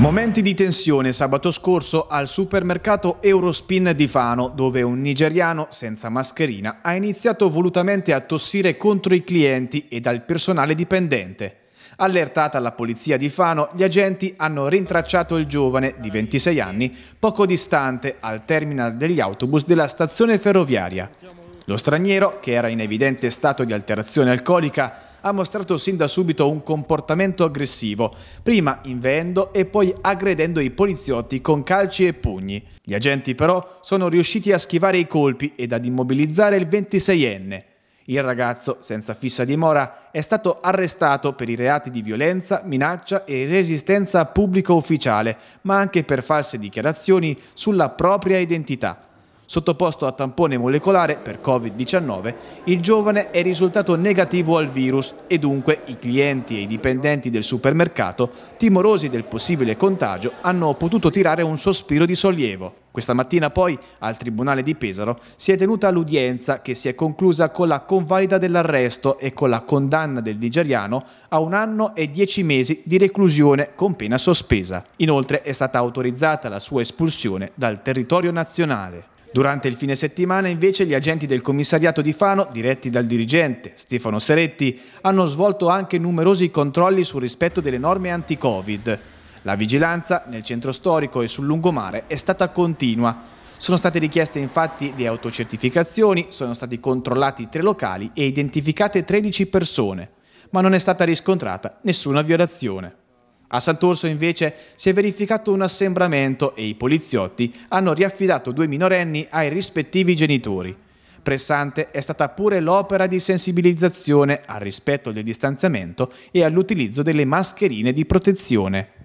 Momenti di tensione sabato scorso al supermercato Eurospin di Fano, dove un nigeriano senza mascherina ha iniziato volutamente a tossire contro i clienti e dal personale dipendente. Allertata la polizia di Fano, gli agenti hanno rintracciato il giovane di 26 anni poco distante al terminal degli autobus della stazione ferroviaria. Lo straniero, che era in evidente stato di alterazione alcolica, ha mostrato sin da subito un comportamento aggressivo, prima invendo e poi aggredendo i poliziotti con calci e pugni. Gli agenti però sono riusciti a schivare i colpi ed ad immobilizzare il 26enne. Il ragazzo, senza fissa dimora, è stato arrestato per i reati di violenza, minaccia e resistenza a pubblico ufficiale, ma anche per false dichiarazioni sulla propria identità. Sottoposto a tampone molecolare per Covid-19, il giovane è risultato negativo al virus e dunque i clienti e i dipendenti del supermercato, timorosi del possibile contagio, hanno potuto tirare un sospiro di sollievo. Questa mattina poi al Tribunale di Pesaro si è tenuta l'udienza che si è conclusa con la convalida dell'arresto e con la condanna del nigeriano a un anno e dieci mesi di reclusione con pena sospesa. Inoltre è stata autorizzata la sua espulsione dal territorio nazionale. Durante il fine settimana invece gli agenti del commissariato di Fano, diretti dal dirigente Stefano Seretti, hanno svolto anche numerosi controlli sul rispetto delle norme anti-Covid. La vigilanza nel centro storico e sul lungomare è stata continua. Sono state richieste infatti le autocertificazioni, sono stati controllati tre locali e identificate 13 persone, ma non è stata riscontrata nessuna violazione. A Sant'Orso invece si è verificato un assembramento e i poliziotti hanno riaffidato due minorenni ai rispettivi genitori. Pressante è stata pure l'opera di sensibilizzazione al rispetto del distanziamento e all'utilizzo delle mascherine di protezione.